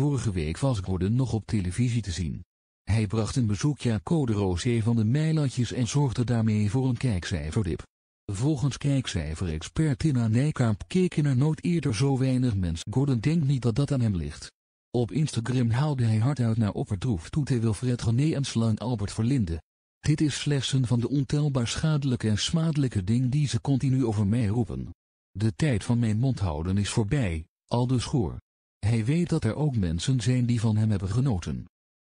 vorige week was Gordon nog op televisie te zien. Hij bracht een bezoekje Code Rosé van de Meilandjes en zorgde daarmee voor een kijkcijferdip. Volgens kijkcijferexpert Tina Nijkamp keken er nooit eerder zo weinig mensen. Gordon denkt niet dat dat aan hem ligt. Op Instagram haalde hij hard uit naar oppertroef Toete Wilfred Gené en slang Albert Verlinde. Dit is slechts een van de ontelbaar schadelijke en smadelijke dingen die ze continu over mij roepen. De tijd van mijn mond houden is voorbij, al de schoor. Hij weet dat er ook mensen zijn die van hem hebben genoten.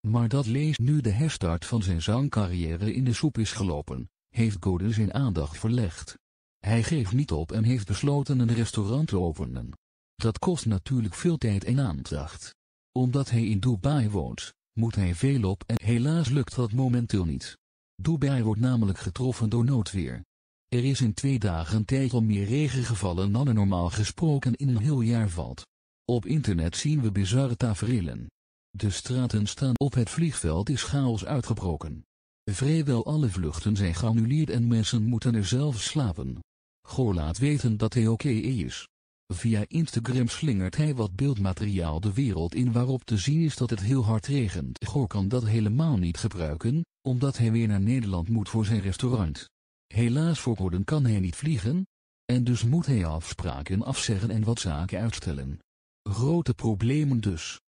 Maar dat lees nu de herstart van zijn zangcarrière in de soep is gelopen, heeft Godin zijn aandacht verlegd. Hij geeft niet op en heeft besloten een restaurant te openen. Dat kost natuurlijk veel tijd en aandacht. Omdat hij in Dubai woont, moet hij veel op en helaas lukt dat momenteel niet. Dubai wordt namelijk getroffen door noodweer. Er is in twee dagen tijd om meer regen gevallen dan er normaal gesproken in een heel jaar valt. Op internet zien we bizarre tafereelen. De straten staan op het vliegveld is chaos uitgebroken. Vrijwel alle vluchten zijn geannuleerd en mensen moeten er zelf slapen. Goor laat weten dat hij oké is. Via Instagram slingert hij wat beeldmateriaal de wereld in waarop te zien is dat het heel hard regent. Goor kan dat helemaal niet gebruiken, omdat hij weer naar Nederland moet voor zijn restaurant. Helaas voor Gordon kan hij niet vliegen, en dus moet hij afspraken afzeggen en wat zaken uitstellen grote problemen dus.